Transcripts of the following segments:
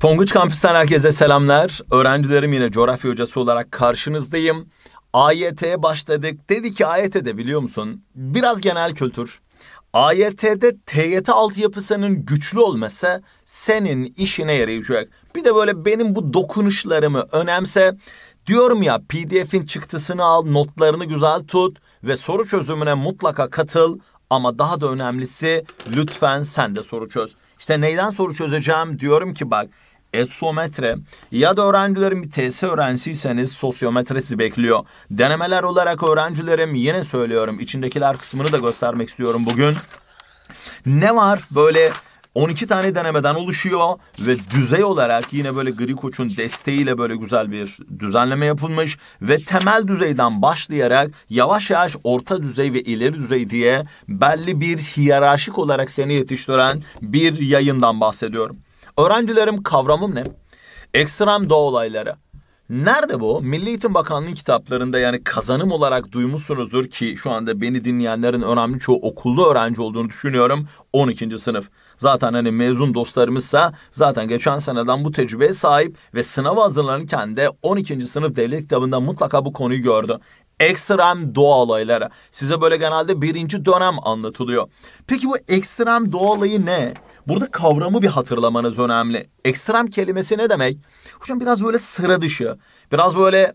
Tonguç Kampüs'ten herkese selamlar. Öğrencilerim yine coğrafya hocası olarak karşınızdayım. AYT'ye başladık. Dedi ki AYT'de biliyor musun? Biraz genel kültür. AYT'de TYT altyapısının güçlü olması senin işine yarayacak. Bir de böyle benim bu dokunuşlarımı önemse Diyorum ya PDF'in çıktısını al, notlarını güzel tut ve soru çözümüne mutlaka katıl. Ama daha da önemlisi lütfen sen de soru çöz. İşte neyden soru çözeceğim diyorum ki bak etsometre ya da öğrencilerim bir TS öğrencisiyseniz sosyometre bekliyor. Denemeler olarak öğrencilerim yine söylüyorum içindekiler kısmını da göstermek istiyorum bugün. Ne var böyle 12 tane denemeden oluşuyor ve düzey olarak yine böyle gri koçun desteğiyle böyle güzel bir düzenleme yapılmış ve temel düzeyden başlayarak yavaş yavaş orta düzey ve ileri düzey diye belli bir hiyerarşik olarak seni yetiştiren bir yayından bahsediyorum. Öğrencilerim kavramım ne? Ekstrem doğa olayları. Nerede bu? Milli Eğitim Bakanlığı kitaplarında yani kazanım olarak duymuşsunuzdur ki şu anda beni dinleyenlerin önemli çoğu okullu öğrenci olduğunu düşünüyorum. 12. sınıf. Zaten hani mezun dostlarımızsa zaten geçen seneden bu tecrübeye sahip ve sınav hazırlanırken de 12. sınıf devlet kitabında mutlaka bu konuyu gördü. Ekstrem doğa olayları. Size böyle genelde birinci dönem anlatılıyor. Peki bu ekstrem doğa olayı ne? Burada kavramı bir hatırlamanız önemli. Ekstrem kelimesi ne demek? Hocam biraz böyle sıra dışı, biraz böyle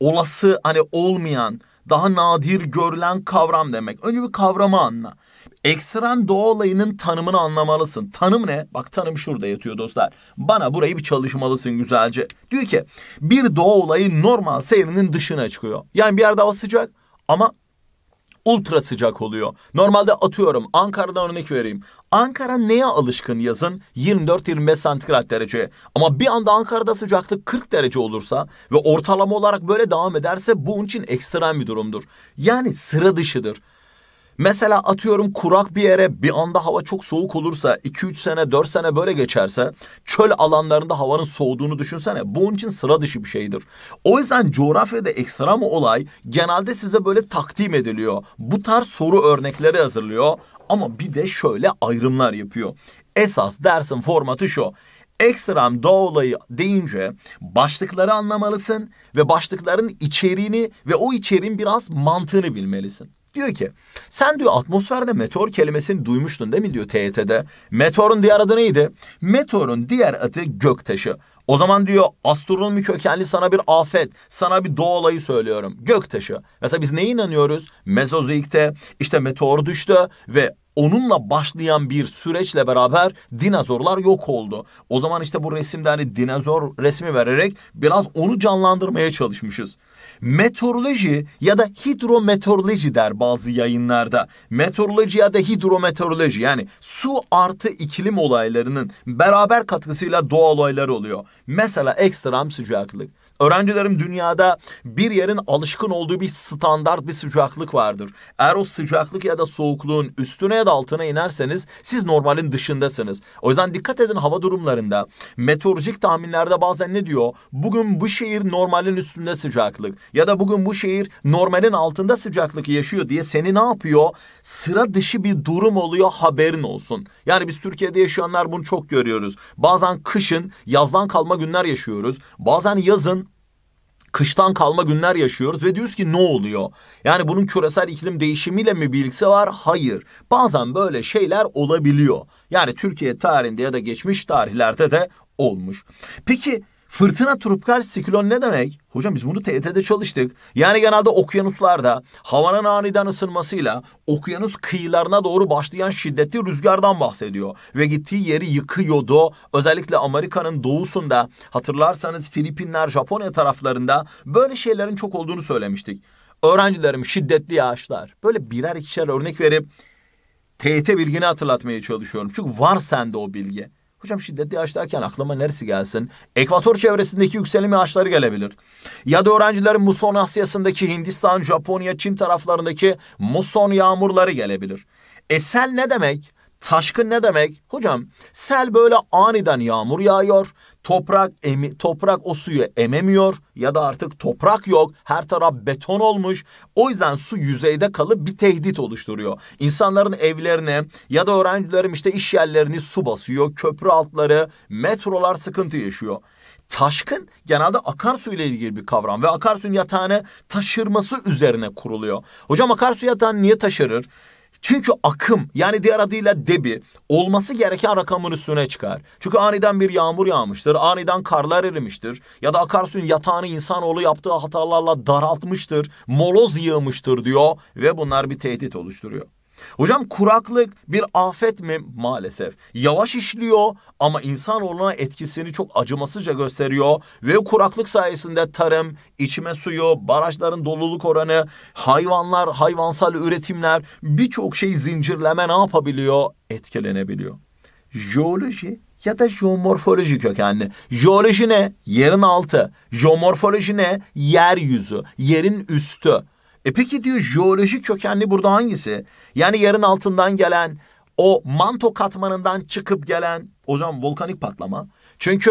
olası hani olmayan, daha nadir görülen kavram demek. Önce bir kavramı anla ekstrem doğa olayının tanımını anlamalısın. Tanım ne? Bak tanım şurada yatıyor dostlar. Bana burayı bir çalışmalısın güzelce. Diyor ki bir doğa olayı normal seyrinin dışına çıkıyor. Yani bir yerde hava sıcak ama ultra sıcak oluyor. Normalde atıyorum Ankara'dan örnek vereyim. Ankara neye alışkın yazın? 24-25 santigrat derece. Ama bir anda Ankara'da sıcaklık 40 derece olursa ve ortalama olarak böyle devam ederse bu onun için ekstrem bir durumdur. Yani sıra dışıdır. Mesela atıyorum kurak bir yere bir anda hava çok soğuk olursa 2-3 sene 4 sene böyle geçerse çöl alanlarında havanın soğuduğunu düşünsene. Bunun için sıra dışı bir şeydir. O yüzden coğrafyada ekstrem olay genelde size böyle takdim ediliyor. Bu tarz soru örnekleri hazırlıyor ama bir de şöyle ayrımlar yapıyor. Esas dersin formatı şu. Ekstrem doğa olayı deyince başlıkları anlamalısın ve başlıkların içeriğini ve o içeriğin biraz mantığını bilmelisin. Diyor ki sen diyor atmosferde meteor kelimesini duymuştun değil mi diyor TYT'de. Meteorun diğer adı neydi? Meteorun diğer adı göktaşı. O zaman diyor astronomi kökenli sana bir afet, sana bir doğa olayı söylüyorum. Göktaşı. Mesela biz neye inanıyoruz? Mezozoik'te işte meteor düştü ve onunla başlayan bir süreçle beraber dinozorlar yok oldu. O zaman işte bu resimde hani dinozor resmi vererek biraz onu canlandırmaya çalışmışız meteoroloji ya da hidrometeoroloji der bazı yayınlarda. Meteoroloji ya da hidrometeoroloji yani su artı iklim olaylarının beraber katkısıyla doğal olaylar oluyor. Mesela ekstrem sıcaklık. Öğrencilerim dünyada bir yerin alışkın olduğu bir standart bir sıcaklık vardır. Eğer o sıcaklık ya da soğukluğun üstüne ya da altına inerseniz siz normalin dışındasınız. O yüzden dikkat edin hava durumlarında. Meteorolojik tahminlerde bazen ne diyor? Bugün bu şehir normalin üstünde sıcaklık ya da bugün bu şehir normalin altında sıcaklık yaşıyor diye seni ne yapıyor? Sıra dışı bir durum oluyor haberin olsun. Yani biz Türkiye'de yaşayanlar bunu çok görüyoruz. Bazen kışın yazdan kalma günler yaşıyoruz. Bazen yazın kıştan kalma günler yaşıyoruz ve diyoruz ki ne oluyor? Yani bunun küresel iklim değişimiyle mi bir ilgisi var? Hayır. Bazen böyle şeyler olabiliyor. Yani Türkiye tarihinde ya da geçmiş tarihlerde de olmuş. Peki Fırtına, trupkar, siklon ne demek? Hocam biz bunu TET'de çalıştık. Yani genelde okyanuslarda havanın aniden ısınmasıyla okyanus kıyılarına doğru başlayan şiddetli rüzgardan bahsediyor. Ve gittiği yeri yıkıyordu. Özellikle Amerika'nın doğusunda hatırlarsanız Filipinler, Japonya taraflarında böyle şeylerin çok olduğunu söylemiştik. Öğrencilerim şiddetli yağışlar. Böyle birer ikişer örnek verip TET bilgini hatırlatmaya çalışıyorum. Çünkü var sende o bilgi. Hocam şiddetli yağış derken aklıma neresi gelsin? Ekvator çevresindeki yükselim yağışları gelebilir. Ya da öğrencilerin muson Asya'sındaki Hindistan, Japonya, Çin taraflarındaki muson yağmurları gelebilir. E sel ne demek? Taşkın ne demek? Hocam sel böyle aniden yağmur yağıyor. Toprak emi, toprak o suyu ememiyor ya da artık toprak yok. Her taraf beton olmuş. O yüzden su yüzeyde kalıp bir tehdit oluşturuyor. İnsanların evlerini ya da öğrencilerim işte iş yerlerini su basıyor. Köprü altları, metrolar sıkıntı yaşıyor. Taşkın genelde akarsu ile ilgili bir kavram ve akarsu yatağını taşırması üzerine kuruluyor. Hocam akarsu yatağını niye taşırır? Çünkü akım yani diğer adıyla debi olması gereken rakamın üstüne çıkar. Çünkü aniden bir yağmur yağmıştır, aniden karlar erimiştir ya da akarsuyun yatağını insanoğlu yaptığı hatalarla daraltmıştır, moloz yığmıştır diyor ve bunlar bir tehdit oluşturuyor. Hocam kuraklık bir afet mi maalesef? Yavaş işliyor ama insanoğluna etkisini çok acımasızca gösteriyor ve kuraklık sayesinde tarım, içme suyu, barajların doluluk oranı, hayvanlar, hayvansal üretimler birçok şey zincirleme ne yapabiliyor? Etkilenebiliyor. Jeoloji ya da jeomorfoloji kökenli. Jeoloji ne? Yerin altı. Jeomorfoloji ne? Yeryüzü. Yerin üstü. E peki diyor jeoloji kökenli burada hangisi? Yani yerin altından gelen o manto katmanından çıkıp gelen o zaman volkanik patlama. Çünkü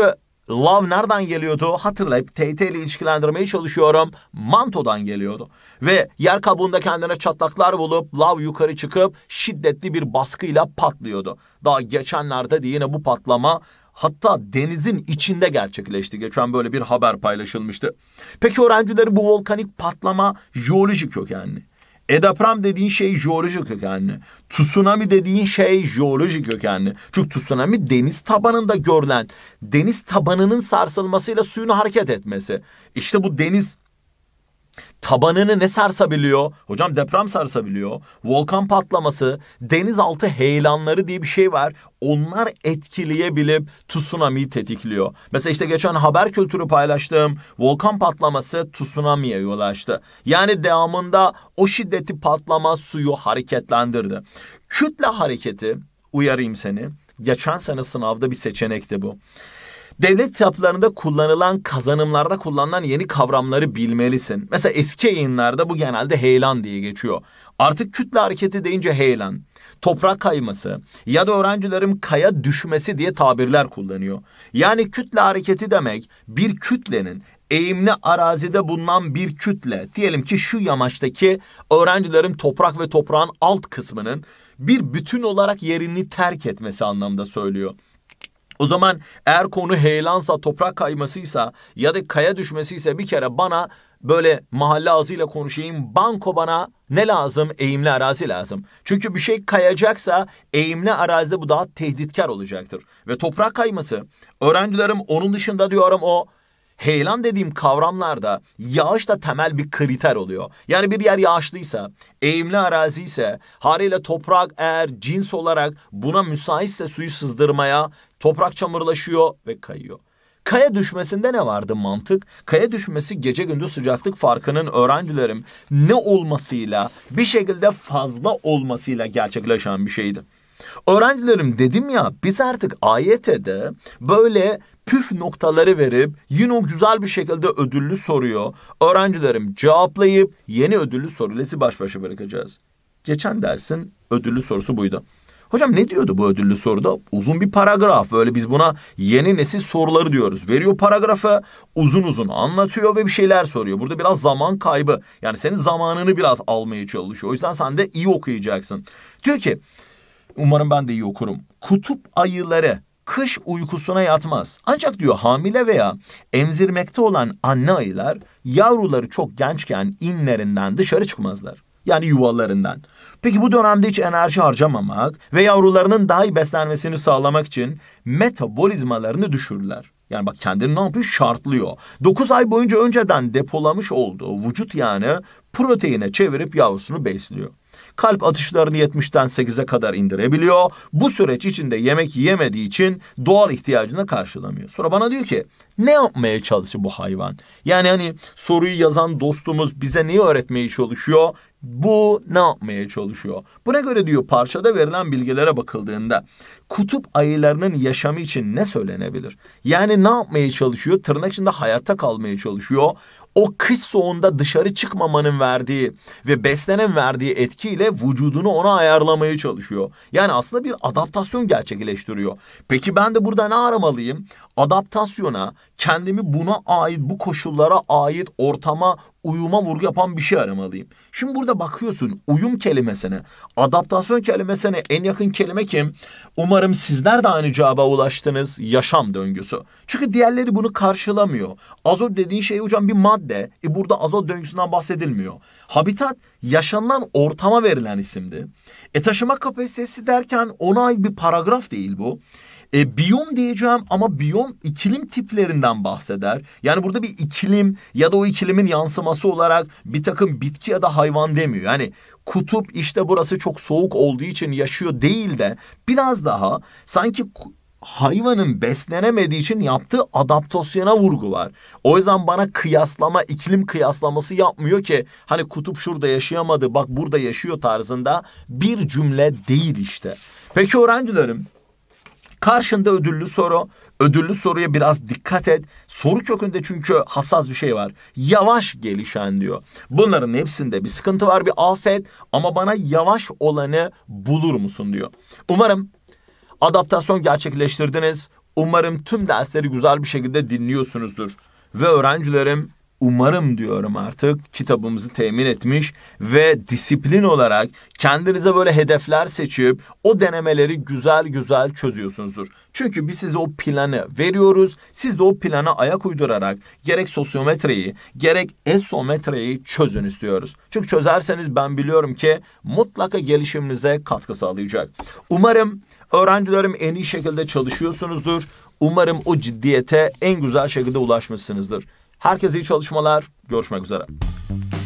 lav nereden geliyordu? Hatırlayıp TT ile ilişkilendirmeye çalışıyorum. Mantodan geliyordu. Ve yer kabuğunda kendine çatlaklar bulup lav yukarı çıkıp şiddetli bir baskıyla patlıyordu. Daha geçenlerde de yine bu patlama Hatta denizin içinde gerçekleşti. Geçen böyle bir haber paylaşılmıştı. Peki öğrencileri bu volkanik patlama jeolojik kökenli. Edeprem dediğin şey jeolojik kökenli. Tsunami dediğin şey jeolojik kökenli. Çünkü tsunami deniz tabanında görülen deniz tabanının sarsılmasıyla suyun hareket etmesi. İşte bu deniz Tabanını ne sarsabiliyor? Hocam deprem sarsabiliyor. Volkan patlaması, denizaltı heyelanları diye bir şey var. Onlar etkileyebilip tsunami tetikliyor. Mesela işte geçen haber kültürü paylaştığım volkan patlaması tsunami'ye yol açtı. Yani devamında o şiddeti patlama suyu hareketlendirdi. Kütle hareketi uyarayım seni. Geçen sene sınavda bir seçenekti bu. Devlet kitaplarında kullanılan, kazanımlarda kullanılan yeni kavramları bilmelisin. Mesela eski yayınlarda bu genelde heyelan diye geçiyor. Artık kütle hareketi deyince heyelan, toprak kayması ya da öğrencilerim kaya düşmesi diye tabirler kullanıyor. Yani kütle hareketi demek bir kütlenin eğimli arazide bulunan bir kütle diyelim ki şu yamaçtaki öğrencilerin toprak ve toprağın alt kısmının bir bütün olarak yerini terk etmesi anlamda söylüyor. O zaman eğer konu heyelansa, toprak kaymasıysa ya da kaya düşmesiyse bir kere bana böyle mahalle ağzıyla konuşayım. Banko bana ne lazım? Eğimli arazi lazım. Çünkü bir şey kayacaksa eğimli arazide bu daha tehditkar olacaktır. Ve toprak kayması öğrencilerim onun dışında diyorum o heyelan dediğim kavramlarda yağış da temel bir kriter oluyor. Yani bir yer yağışlıysa, eğimli arazi ise, haliyle toprak eğer cins olarak buna müsaitse suyu sızdırmaya, toprak çamurlaşıyor ve kayıyor. Kaya düşmesinde ne vardı mantık? Kaya düşmesi gece gündüz sıcaklık farkının öğrencilerim ne olmasıyla bir şekilde fazla olmasıyla gerçekleşen bir şeydi. Öğrencilerim dedim ya biz artık AYT'de böyle püf noktaları verip yine o güzel bir şekilde ödüllü soruyor. Öğrencilerim cevaplayıp yeni ödüllü soruyla baş başa bırakacağız. Geçen dersin ödüllü sorusu buydu. Hocam ne diyordu bu ödüllü soruda? Uzun bir paragraf. Böyle biz buna yeni nesil soruları diyoruz. Veriyor paragrafı uzun uzun anlatıyor ve bir şeyler soruyor. Burada biraz zaman kaybı. Yani senin zamanını biraz almaya çalışıyor. O yüzden sen de iyi okuyacaksın. Diyor ki umarım ben de iyi okurum. Kutup ayıları kış uykusuna yatmaz. Ancak diyor hamile veya emzirmekte olan anne ayılar yavruları çok gençken inlerinden dışarı çıkmazlar. Yani yuvalarından. Peki bu dönemde hiç enerji harcamamak ve yavrularının daha iyi beslenmesini sağlamak için metabolizmalarını düşürürler. Yani bak kendini ne yapıyor? Şartlıyor. 9 ay boyunca önceden depolamış olduğu vücut yani proteine çevirip yavrusunu besliyor. Kalp atışlarını 70'ten 8'e kadar indirebiliyor. Bu süreç içinde yemek yemediği için doğal ihtiyacını karşılamıyor. Sonra bana diyor ki ne yapmaya çalışıyor bu hayvan? Yani hani soruyu yazan dostumuz bize neyi öğretmeye çalışıyor? Bu ne yapmaya çalışıyor? Buna göre diyor parçada verilen bilgilere bakıldığında kutup ayılarının yaşamı için ne söylenebilir? Yani ne yapmaya çalışıyor? Tırnak içinde hayatta kalmaya çalışıyor. O kış soğuğunda dışarı çıkmamanın verdiği ve beslenen verdiği etkiyle vücudunu ona ayarlamaya çalışıyor. Yani aslında bir adaptasyon gerçekleştiriyor. Peki ben de burada ne aramalıyım? adaptasyona, kendimi buna ait, bu koşullara ait ortama uyuma vurgu yapan bir şey aramalıyım. Şimdi burada bakıyorsun uyum kelimesine, adaptasyon kelimesine en yakın kelime kim? Umarım sizler de aynı cevaba ulaştınız. Yaşam döngüsü. Çünkü diğerleri bunu karşılamıyor. Azot dediğin şey hocam bir madde. E burada azot döngüsünden bahsedilmiyor. Habitat yaşanılan ortama verilen isimdi. E taşıma kapasitesi derken ona ait bir paragraf değil bu. E, biyom diyeceğim ama biyom ikilim tiplerinden bahseder. Yani burada bir iklim ya da o ikilimin yansıması olarak bir takım bitki ya da hayvan demiyor. Yani kutup işte burası çok soğuk olduğu için yaşıyor değil de biraz daha sanki hayvanın beslenemediği için yaptığı adaptasyona vurgu var. O yüzden bana kıyaslama, iklim kıyaslaması yapmıyor ki hani kutup şurada yaşayamadı bak burada yaşıyor tarzında bir cümle değil işte. Peki öğrencilerim Karşında ödüllü soru. Ödüllü soruya biraz dikkat et. Soru kökünde çünkü hassas bir şey var. Yavaş gelişen diyor. Bunların hepsinde bir sıkıntı var, bir afet ama bana yavaş olanı bulur musun diyor. Umarım adaptasyon gerçekleştirdiniz. Umarım tüm dersleri güzel bir şekilde dinliyorsunuzdur. Ve öğrencilerim umarım diyorum artık kitabımızı temin etmiş ve disiplin olarak kendinize böyle hedefler seçip o denemeleri güzel güzel çözüyorsunuzdur. Çünkü biz size o planı veriyoruz. Siz de o plana ayak uydurarak gerek sosyometreyi gerek esometreyi çözün istiyoruz. Çünkü çözerseniz ben biliyorum ki mutlaka gelişiminize katkı sağlayacak. Umarım öğrencilerim en iyi şekilde çalışıyorsunuzdur. Umarım o ciddiyete en güzel şekilde ulaşmışsınızdır. Herkese iyi çalışmalar. Görüşmek üzere.